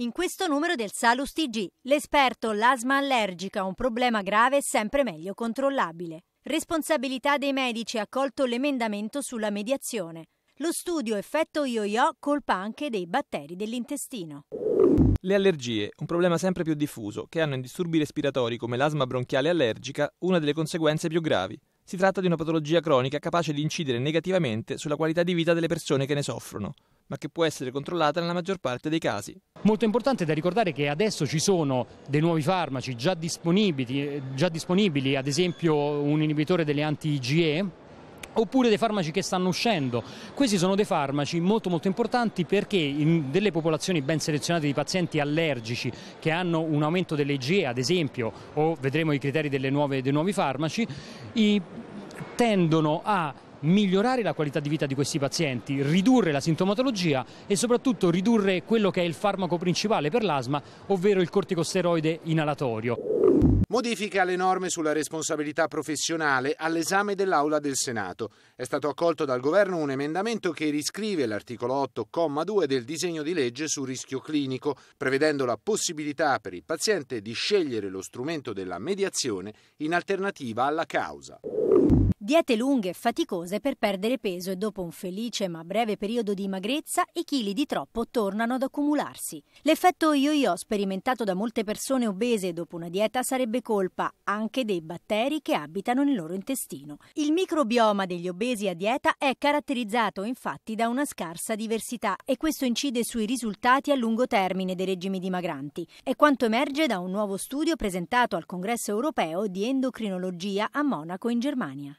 in questo numero del Salus TG. L'esperto l'asma allergica, un problema grave sempre meglio controllabile. Responsabilità dei medici ha colto l'emendamento sulla mediazione. Lo studio effetto yo-yo colpa anche dei batteri dell'intestino. Le allergie, un problema sempre più diffuso, che hanno in disturbi respiratori come l'asma bronchiale allergica una delle conseguenze più gravi. Si tratta di una patologia cronica capace di incidere negativamente sulla qualità di vita delle persone che ne soffrono ma che può essere controllata nella maggior parte dei casi. Molto importante da ricordare che adesso ci sono dei nuovi farmaci già disponibili, già disponibili ad esempio un inibitore delle anti-IGE oppure dei farmaci che stanno uscendo. Questi sono dei farmaci molto molto importanti perché in delle popolazioni ben selezionate di pazienti allergici che hanno un aumento delle IGE, ad esempio, o vedremo i criteri nuove, dei nuovi farmaci, tendono a migliorare la qualità di vita di questi pazienti, ridurre la sintomatologia e soprattutto ridurre quello che è il farmaco principale per l'asma, ovvero il corticosteroide inalatorio. Modifica le norme sulla responsabilità professionale all'esame dell'Aula del Senato. È stato accolto dal Governo un emendamento che riscrive l'articolo 8,2 del disegno di legge sul rischio clinico, prevedendo la possibilità per il paziente di scegliere lo strumento della mediazione in alternativa alla causa. Diete lunghe e faticose per perdere peso e dopo un felice ma breve periodo di magrezza i chili di troppo tornano ad accumularsi. L'effetto yo-yo sperimentato da molte persone obese dopo una dieta sarebbe colpa anche dei batteri che abitano nel loro intestino. Il microbioma degli obesi a dieta è caratterizzato infatti da una scarsa diversità e questo incide sui risultati a lungo termine dei regimi dimagranti. È quanto emerge da un nuovo studio presentato al Congresso europeo di endocrinologia a Monaco in Germania.